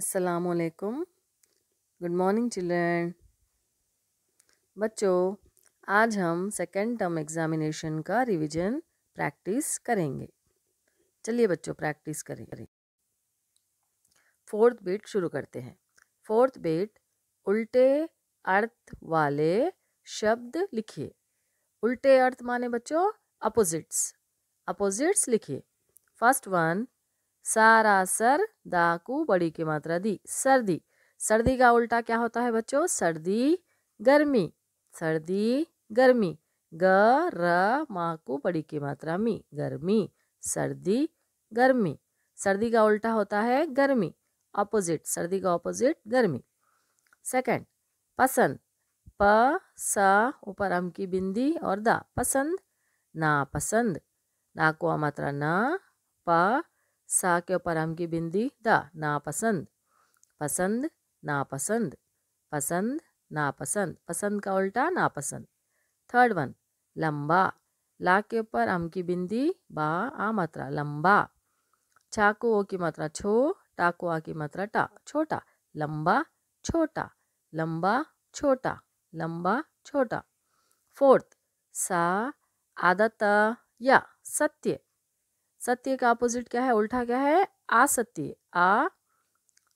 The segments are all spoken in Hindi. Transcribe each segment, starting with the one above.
असलकुम गुड मॉर्निंग चिल्ड्रन बच्चों आज हम सेकेंड टर्म एग्ज़ामिनेशन का रिवीजन प्रैक्टिस करेंगे चलिए बच्चों प्रैक्टिस करें फोर्थ बेट शुरू करते हैं फोर्थ बेट उल्टे अर्थ वाले शब्द लिखिए उल्टे अर्थ माने बच्चों अपोजिट्स अपोजिट्स लिखिए फर्स्ट वन सारा सर दाकू बड़ी की मात्रा दी सर्दी सर्दी का उल्टा क्या होता है बच्चों सर्दी गर्मी सर्दी गर्मी ग र मा को बड़ी की मात्रा मी गर्मी सर्दी गर्मी सर्दी का उल्टा होता है गर्मी ऑपोजिट सर्दी का ऑपोजिट गर्मी सेकंड पसंद प स ऊपर हम की बिंदी और दा पसंद नापसंद ना को मात्रा ना प सा के ऊपर हम की बिंदी द नापसंद पसंद नापसंद पसंद नापसंद पसंद का उल्टा नापसंद थर्ड वन लंबा ला के ऊपर हम की बिंदी बा आ मात्रा लंबा छा ओ की मात्रा छो टा आ की मात्रा टा छोटा लंबा छोटा लंबा छोटा लंबा छोटा फोर्थ सा आदत या सत्य सत्य का अपोजिट क्या है उल्टा क्या है असत्य आ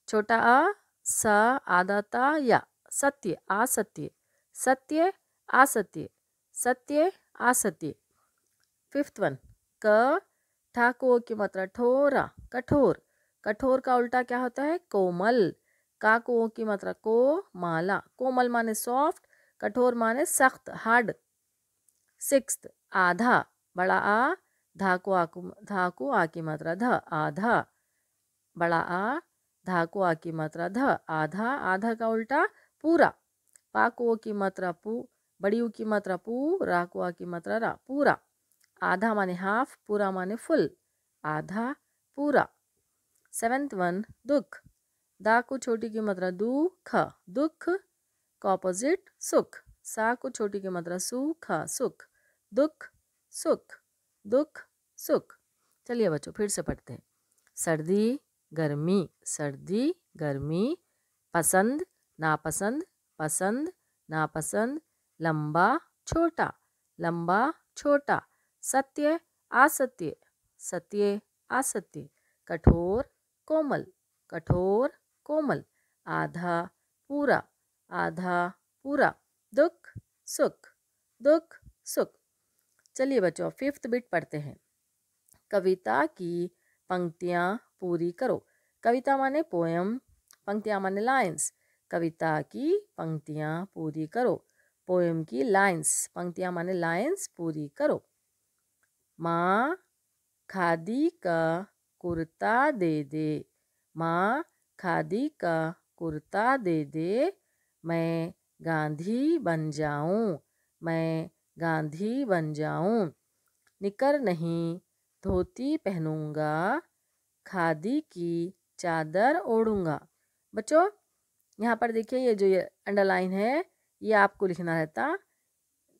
छोटा आ स आदाता या सत्य असत्य सत्य असत्य सत्य असत्य फिफ्थ वन क ठाको की मात्रा ठोरा कठोर कठोर का उल्टा क्या होता है कोमल काकुओं की मात्रा को माला कोमल माने सॉफ्ट कठोर माने सख्त हार्ड सिक्स्थ आधा बड़ा आ धाकु आकु धाकु को आ की मात्रा ध आधा बड़ा आ धाकु को आ की मात्रा ध आधा आधा का उल्टा पूरा पा को की मात्रा पू बड़ी ऊ की मात्रा पू रा आ की मात्रा रा पूरा आधा माने हाफ पूरा माने फुल आधा पूरा सेवेंथ वन दुख दा को छोटी की मात्रा दू ख दुख का ऑपोजिट सुख सा को छोटी की मात्रा सु ख सुख दुख सुख दुख सुख चलिए बच्चों फिर से पढ़ते हैं सर्दी गर्मी सर्दी गर्मी पसंद नापसंद पसंद नापसंद लंबा छोटा लंबा छोटा सत्य असत्य सत्य असत्य कठोर कोमल कठोर कोमल आधा पूरा आधा पूरा दुख सुख दुख सुख चलिए बच्चों फिफ्थ बिट पढ़ते हैं कविता की पंक्तियाँ पूरी करो कविता माने पोएम पंक्तियाँ माने लाइन्स कविता की पंक्तियाँ पूरी करो पोएम की लाइन्स पंक्तियाँ माने लाइन्स पूरी करो माँ खादी का कुर्ता दे दे माँ खादी का कुर्ता दे दे मैं गांधी बन जाऊँ मैं गांधी बन जाऊं निकर नहीं धोती पहनूंगा खादी की चादर ओढ़ूंगा बच्चों यहाँ पर देखिए ये जो ये अंडरलाइन है ये आपको लिखना रहता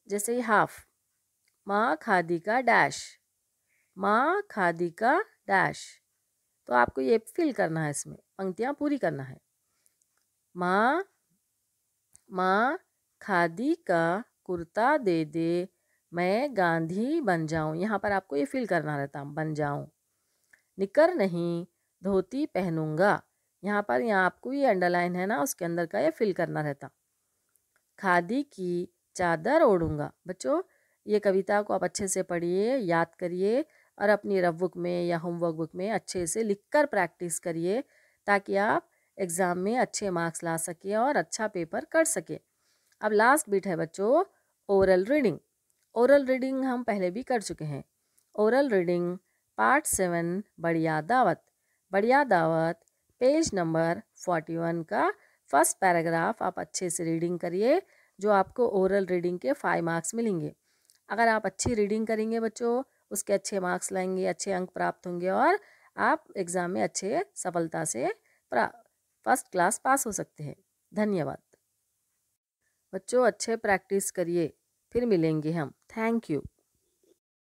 जैसे हाफ माँ खादी का डैश माँ खादी का डैश तो आपको ये फिल करना है इसमें पंक्तियाँ पूरी करना है माँ माँ खादी का कुर्ता दे दे मैं गांधी बन जाऊं यहाँ पर आपको ये फील करना रहता बन जाऊं निकर नहीं धोती पहनूंगा यहाँ पर यहाँ आपको ये अंडरलाइन है ना उसके अंदर का ये फिल करना रहता खादी की चादर ओढ़ूंगा बच्चों ये कविता को आप अच्छे से पढ़िए याद करिए और अपनी रफ बुक में या होमवर्क बुक में अच्छे से लिख कर प्रैक्टिस करिए ताकि आप एग्ज़ाम में अच्छे मार्क्स ला सकें और अच्छा पेपर कर सकें अब लास्ट बिट है बच्चों ओरल रीडिंग ओरल रीडिंग हम पहले भी कर चुके हैं ओरल रीडिंग पार्ट सेवन बढ़िया दावत बढ़िया दावत पेज नंबर फोर्टी वन का फर्स्ट पैराग्राफ आप अच्छे से रीडिंग करिए जो आपको ओरल रीडिंग के फाइव मार्क्स मिलेंगे अगर आप अच्छी रीडिंग करेंगे बच्चों उसके अच्छे मार्क्स लाएंगे अच्छे अंक प्राप्त होंगे और आप एग्ज़ाम में अच्छे सफलता से फर्स्ट क्लास पास हो सकते हैं धन्यवाद बच्चों अच्छे प्रैक्टिस करिए फिर मिलेंगे हम थैंक यू